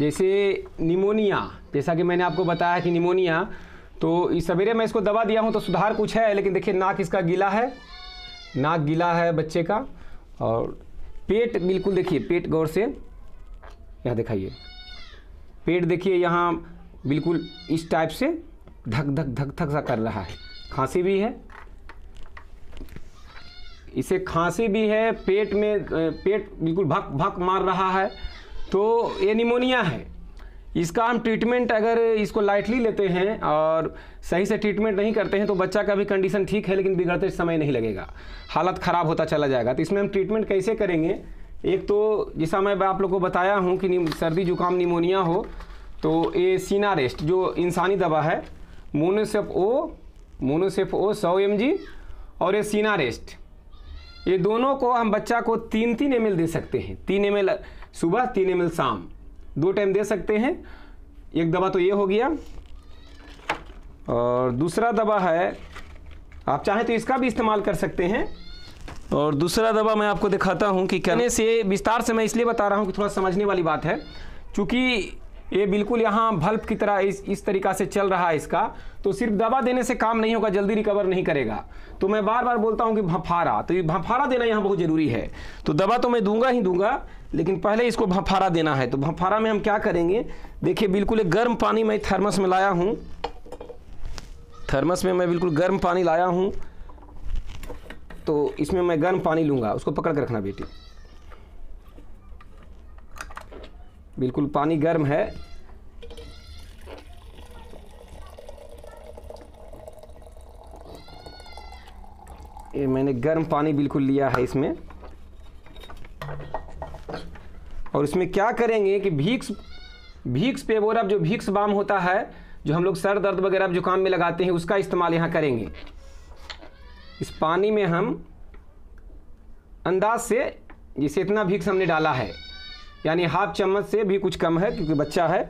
जैसे निमोनिया जैसा कि मैंने आपको बताया कि निमोनिया तो इस सवेरे मैं इसको दवा दिया हूँ तो सुधार कुछ है लेकिन देखिए नाक इसका गीला है नाक गीला है बच्चे का और पेट बिल्कुल देखिए पेट गौर से यहाँ दिखाइए पेट देखिए यहाँ बिल्कुल इस टाइप से धक धक धक धक सा कर रहा है खांसी भी है इसे खांसी भी है पेट में पेट बिल्कुल भक भक मार रहा है तो ये निमोनिया है इसका हम ट्रीटमेंट अगर इसको लाइटली लेते हैं और सही से ट्रीटमेंट नहीं करते हैं तो बच्चा का भी कंडीशन ठीक है लेकिन बिगड़ते समय नहीं लगेगा हालत ख़राब होता चला जाएगा तो इसमें हम ट्रीटमेंट कैसे करेंगे एक तो जैसा मैं आप लोग को बताया हूँ कि सर्दी जुकाम निमोनिया हो तो ये सीनारेस्ट जो इंसानी दवा है मोनोसेफ ओ मोनोसेफ ओ सौ एम और ये सीनारेस्ट ये दोनों को हम बच्चा को तीन तीन एम दे सकते हैं तीन एम सुबह तीन एम शाम दो टाइम दे सकते हैं एक दवा तो ये हो गया और दूसरा दवा है आप चाहें तो इसका भी इस्तेमाल कर सकते हैं और दूसरा दवा मैं आपको दिखाता हूँ कि कहने से विस्तार से मैं इसलिए बता रहा हूँ कि थोड़ा समझने वाली बात है चूँकि ये बिल्कुल यहाँ भल्प की तरह इस इस तरीका से चल रहा है इसका तो सिर्फ दवा देने से काम नहीं होगा जल्दी रिकवर नहीं करेगा तो मैं बार बार बोलता हूँ कि भंफारा तो ये भंफारा देना यहाँ बहुत ज़रूरी है तो दवा तो मैं दूंगा ही दूंगा लेकिन पहले इसको भंफारा देना है तो भंफारा में हम क्या करेंगे देखिए बिल्कुल एक गर्म पानी मैं थर्मस में लाया हूँ थर्मस में मैं बिल्कुल गर्म पानी लाया हूँ तो इसमें मैं गर्म पानी लूँगा उसको पकड़ कर रखना बेटी बिल्कुल पानी गर्म है ये मैंने गर्म पानी बिल्कुल लिया है इसमें और इसमें क्या करेंगे कि भीक्स भीक्स अब जो भीक्स बाम होता है जो हम लोग सर दर्द वगैरह जुकाम में लगाते हैं उसका इस्तेमाल यहाँ करेंगे इस पानी में हम अंदाज से जिसे इतना भीक्स हमने डाला है यानी हाफ चम्मच से भी कुछ कम है क्योंकि बच्चा है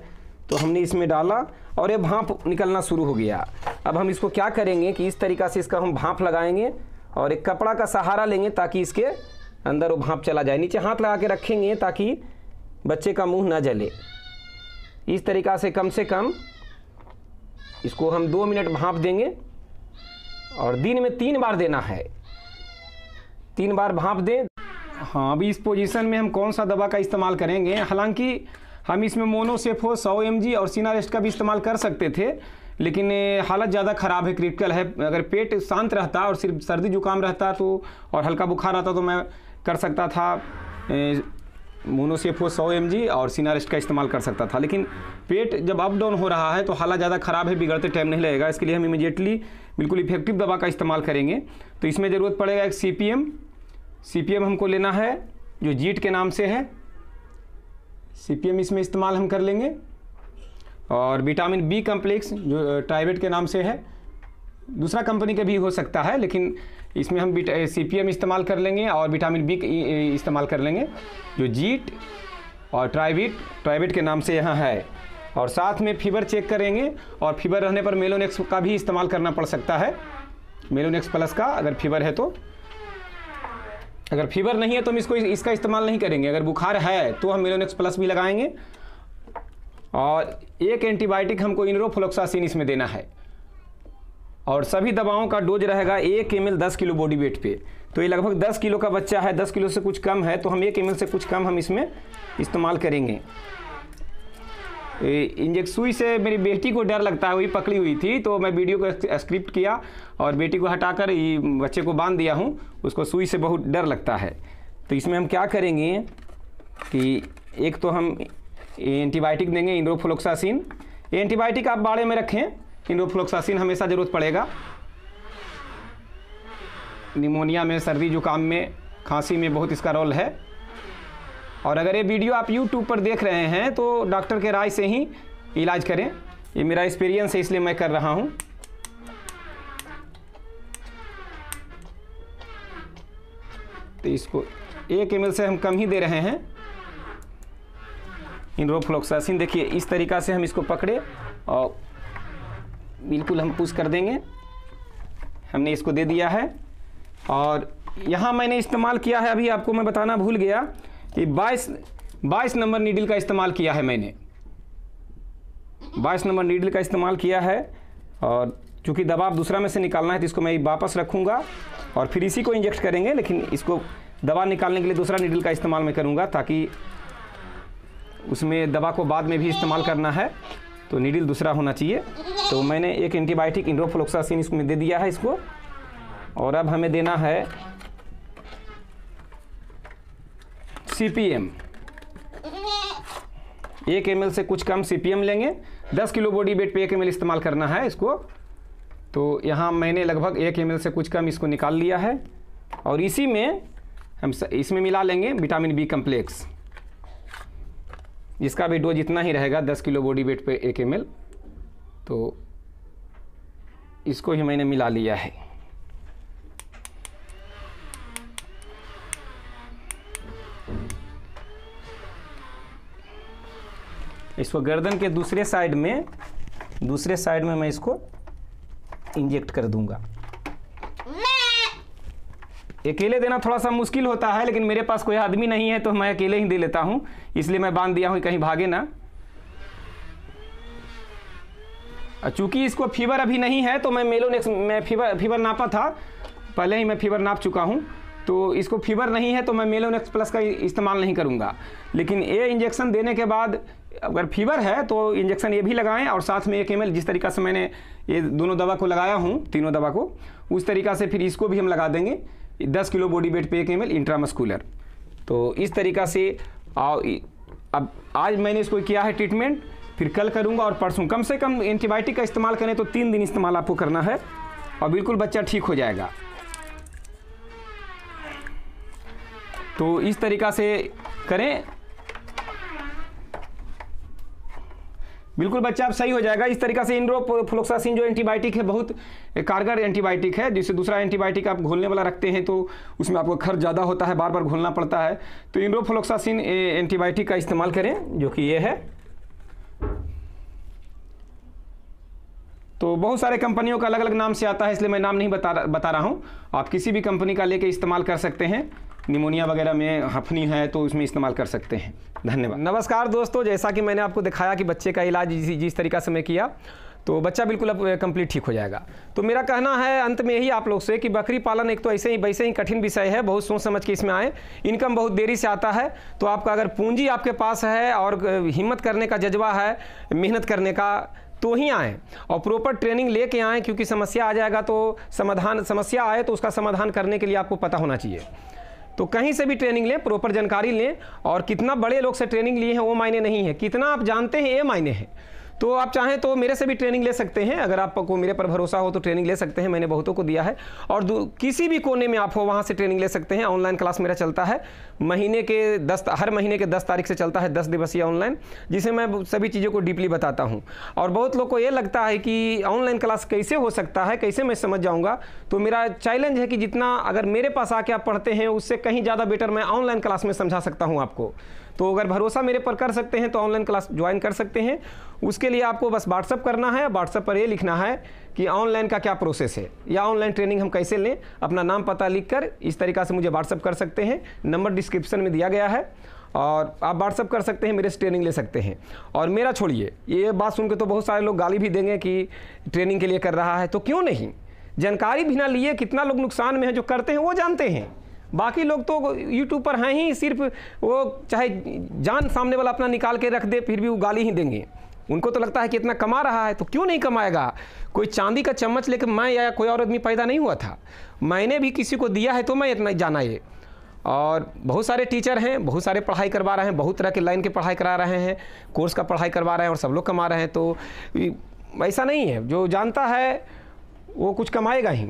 तो हमने इसमें डाला और ये भाप निकलना शुरू हो गया अब हम इसको क्या करेंगे कि इस तरीका से इसका हम भाप लगाएंगे और एक कपड़ा का सहारा लेंगे ताकि इसके अंदर वो भाप चला जाए नीचे हाथ लगा के रखेंगे ताकि बच्चे का मुंह ना जले इस तरीका से कम से कम इसको हम दो मिनट भाप देंगे और दिन में तीन बार देना है तीन बार भाप दें हाँ अभी इस पोजीशन में हम कौन सा दवा का इस्तेमाल करेंगे हालांकि हम इसमें मोनोसेफो सौ एम और सीनारेस्ट का भी इस्तेमाल कर सकते थे लेकिन हालत ज़्यादा ख़राब है क्रिटिकल है अगर पेट शांत रहता और सिर्फ सर्दी जुकाम रहता तो और हल्का बुखार आता तो मैं कर सकता था मोनोसेफो सौ एम और सीनारेस्ट का इस्तेमाल कर सकता था लेकिन पेट जब अप डाउन हो रहा है तो हालत ज़्यादा ख़राब है बिगड़ते टाइम नहीं लगेगा इसके लिए हम इमीजिएटली बिल्कुल इफेक्टिव दवा का इस्तेमाल करेंगे तो इसमें ज़रूरत पड़ेगा एक सी सीपीएम हमको लेना है जो जीट के नाम से है सीपीएम इसमें इस्तेमाल हम कर लेंगे और विटामिन बी कम्प्लेक्स जो टाइबेट के नाम से है दूसरा कंपनी का भी हो सकता है लेकिन इसमें हम सी पी एम इस्तेमाल कर लेंगे और विटामिन बी इस्तेमाल कर लेंगे जो जीट और ट्राइबिट ट्राइबिट के नाम से यहाँ है और साथ में फीवर चेक करेंगे और फीवर रहने पर मेलोनेक्स का भी इस्तेमाल करना पड़ सकता है मेलोनेक्स प्लस का अगर फीवर है तो अगर फीवर नहीं है तो हम इसको इसका इस्तेमाल नहीं करेंगे अगर बुखार है तो हम मिलोनिक्स प्लस भी लगाएंगे और एक एंटीबायोटिक हमको इनरोफ्लोक्सासिन इसमें देना है और सभी दवाओं का डोज रहेगा एक एम एल दस किलो बॉडी वेट पे तो ये लगभग दस किलो का बच्चा है दस किलो से कुछ कम है तो हम एक एम से कुछ कम हम इसमें इस्तेमाल करेंगे इंजेक्ट सुई से मेरी बेटी को डर लगता है वही पकड़ी हुई थी तो मैं वीडियो को स्क्रिप्ट किया और बेटी को हटाकर ये बच्चे को बांध दिया हूँ उसको सुई से बहुत डर लगता है तो इसमें हम क्या करेंगे कि एक तो हम एंटीबायोटिक देंगे इंड्रोफ्लोक्सासिन एंटीबायोटिक आप बाड़े में रखें इंड्रोफ्लोक्सासिन हमेशा ज़रूरत पड़ेगा निमोनिया में सर्दी जुकाम में खांसी में बहुत इसका रोल है और अगर ये वीडियो आप यूट्यूब पर देख रहे हैं तो डॉक्टर के राय से ही इलाज करें ये मेरा एक्सपीरियंस है इसलिए मैं कर रहा हूँ तो इसको एक एम से हम कम ही दे रहे हैं इंद्रोफ्लोक्सासिन देखिए इस तरीका से हम इसको पकड़े और बिल्कुल हम पुश कर देंगे हमने इसको दे दिया है और यहाँ मैंने इस्तेमाल किया है अभी आपको मैं बताना भूल गया कि बाईस बाईस नंबर नीडल का इस्तेमाल किया है मैंने बाईस नंबर नीडल का इस्तेमाल किया है और चूँकि दबाव दूसरा में से निकालना है तो इसको मैं वापस रखूँगा और फिर इसी को इंजेक्ट करेंगे लेकिन इसको दवा निकालने के लिए दूसरा नीडल का इस्तेमाल मैं करूँगा ताकि उसमें दवा को बाद में भी इस्तेमाल करना है तो नीडल दूसरा होना चाहिए तो मैंने एक एंटीबायोटिक इंड्रोफ्लोक्सासिन इसमें दे दिया है इसको और अब हमें देना है सी पी एम एक एम से कुछ कम सी पी एम लेंगे दस किलो बॉडी वेट पे एक एम इस्तेमाल करना है इसको तो यहाँ मैंने लगभग एक एम से कुछ कम इसको निकाल लिया है और इसी में हम इसमें मिला लेंगे विटामिन बी कम्प्लेक्स जिसका भी डोज इतना ही रहेगा दस किलो बॉडी वेट पे एक एम तो इसको ही मैंने मिला लिया है इसको गर्दन के दूसरे साइड में दूसरे साइड में मैं इसको इंजेक्ट कर दूंगा अकेले देना थोड़ा सा मुश्किल होता है लेकिन मेरे पास कोई आदमी नहीं है तो मैं अकेले ही दे लेता हूं इसलिए मैं बांध दिया हूं कहीं भागे ना चूंकि इसको फीवर अभी नहीं है तो मैं मेलोनेक्स मैं फीवर फीवर नापा था पहले ही मैं फीवर नाप चुका हूं तो इसको फीवर नहीं है तो मैं मेलोनेक्स प्लस का इस्तेमाल नहीं करूंगा लेकिन ये इंजेक्शन देने के बाद अगर फीवर है तो इंजेक्शन ये भी लगाएं और साथ में एक एम जिस तरीका से मैंने ये दोनों दवा को लगाया हूँ तीनों दवा को उस तरीका से फिर इसको भी हम लगा देंगे दस किलो बॉडी वेट पे एक एम एल इंट्रामस्कुलर तो इस तरीका से अब आज मैंने इसको किया है ट्रीटमेंट फिर कल करूँगा और परसों कम से कम एंटीबायोटिक का इस्तेमाल करें तो तीन दिन इस्तेमाल आपको करना है और बिल्कुल बच्चा ठीक हो जाएगा तो इस तरीका से करें बिल्कुल बच्चा आप सही हो जाएगा इस तरीका से इनरो फ्लोक्सासिन जो एंटीबायोटिक है बहुत कारगर एंटीबायोटिक है जिससे दूसरा एंटीबायोटिक आप घोलने वाला रखते हैं तो उसमें आपको खर्च ज़्यादा होता है बार बार घोलना पड़ता है तो इनरो फ्लोक्सासिन एंटीबायोटिक का इस्तेमाल करें जो कि ये है तो बहुत सारे कंपनियों का अलग अलग नाम से आता है इसलिए मैं नाम नहीं बता बता रहा हूँ आप किसी भी कंपनी का लेके इस्तेमाल कर सकते हैं निमोनिया वगैरह में हफनी है तो उसमें इस्तेमाल कर सकते हैं धन्यवाद नमस्कार दोस्तों जैसा कि मैंने आपको दिखाया कि बच्चे का इलाज जिस जिस तरीका से मैं किया तो बच्चा बिल्कुल अब कंप्लीट ठीक हो जाएगा तो मेरा कहना है अंत में ही आप लोग से कि बकरी पालन एक तो ऐसे ही वैसे ही कठिन विषय है बहुत सोच समझ के इसमें आए इनकम बहुत देरी से आता है तो आपका अगर पूंजी आपके पास है और हिम्मत करने का जज्बा है मेहनत करने का तो ही आएँ और प्रॉपर ट्रेनिंग लेके आएँ क्योंकि समस्या आ जाएगा तो समाधान समस्या आए तो उसका समाधान करने के लिए आपको पता होना चाहिए तो कहीं से भी ट्रेनिंग लें प्रॉपर जानकारी लें और कितना बड़े लोग से ट्रेनिंग लिए हैं वो मायने नहीं है कितना आप जानते हैं ये मायने हैं तो आप चाहें तो मेरे से भी ट्रेनिंग ले सकते हैं अगर आपको मेरे पर भरोसा हो तो ट्रेनिंग ले सकते हैं मैंने बहुतों को दिया है और किसी भी कोने में आप हो वहाँ से ट्रेनिंग ले सकते हैं ऑनलाइन क्लास मेरा चलता है महीने के दस हर महीने के दस तारीख से चलता है दस दिवसीय ऑनलाइन जिसे मैं सभी चीज़ों को डीपली बताता हूँ और बहुत लोग को ये लगता है कि ऑनलाइन क्लास कैसे हो सकता है कैसे मैं समझ जाऊँगा तो मेरा चैलेंज है कि जितना अगर मेरे पास आके आप पढ़ते हैं उससे कहीं ज़्यादा बेटर मैं ऑनलाइन क्लास में समझा सकता हूँ आपको तो अगर भरोसा मेरे पर कर सकते हैं तो ऑनलाइन क्लास ज्वाइन कर सकते हैं उसके लिए आपको बस व्हाट्सअप करना है व्हाट्सअप पर ये लिखना है कि ऑनलाइन का क्या प्रोसेस है या ऑनलाइन ट्रेनिंग हम कैसे लें अपना नाम पता लिख कर इस तरीका से मुझे व्हाट्सअप कर सकते हैं नंबर डिस्क्रिप्शन में दिया गया है और आप व्हाट्सअप कर सकते हैं मेरे से ट्रेनिंग ले सकते हैं और मेरा छोड़िए ये बात सुन के तो बहुत सारे लोग गाली भी देंगे कि ट्रेनिंग के लिए कर रहा है तो क्यों नहीं जानकारी बिना लिए कितना लोग नुकसान में है जो करते हैं वो जानते हैं बाकी लोग तो यूट्यूब पर हैं ही सिर्फ वो चाहे जान सामने वाला अपना निकाल के रख दे फिर भी वो गाली ही देंगे उनको तो लगता है कि इतना कमा रहा है तो क्यों नहीं कमाएगा कोई चांदी का चम्मच लेकर मैं या कोई और आदमी पैदा नहीं हुआ था मैंने भी किसी को दिया है तो मैं इतना जाना ये और बहुत सारे टीचर हैं बहुत सारे पढ़ाई करवा रहे हैं बहुत तरह के लाइन के पढ़ाई करा रहे हैं कोर्स का पढ़ाई करवा रहे हैं और सब लोग कमा रहे हैं तो ऐसा नहीं है जो जानता है वो कुछ कमाएगा ही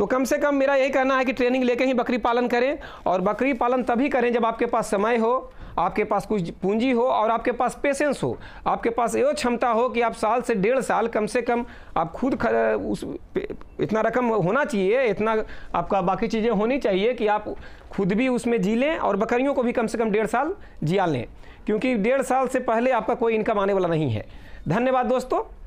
तो कम से कम मेरा यही कहना है कि ट्रेनिंग लेके ही बकरी पालन करें और बकरी पालन तभी करें जब आपके पास समय हो आपके पास कुछ पूंजी हो और आपके पास पेशेंस हो आपके पास यो क्षमता हो कि आप साल से डेढ़ साल कम से कम आप खुद उस इतना रकम होना चाहिए इतना आपका बाकी चीज़ें होनी चाहिए कि आप खुद भी उसमें जी लें और बकरियों को भी कम से कम डेढ़ साल जिया लें क्योंकि डेढ़ साल से पहले आपका कोई इनकम आने वाला नहीं है धन्यवाद दोस्तों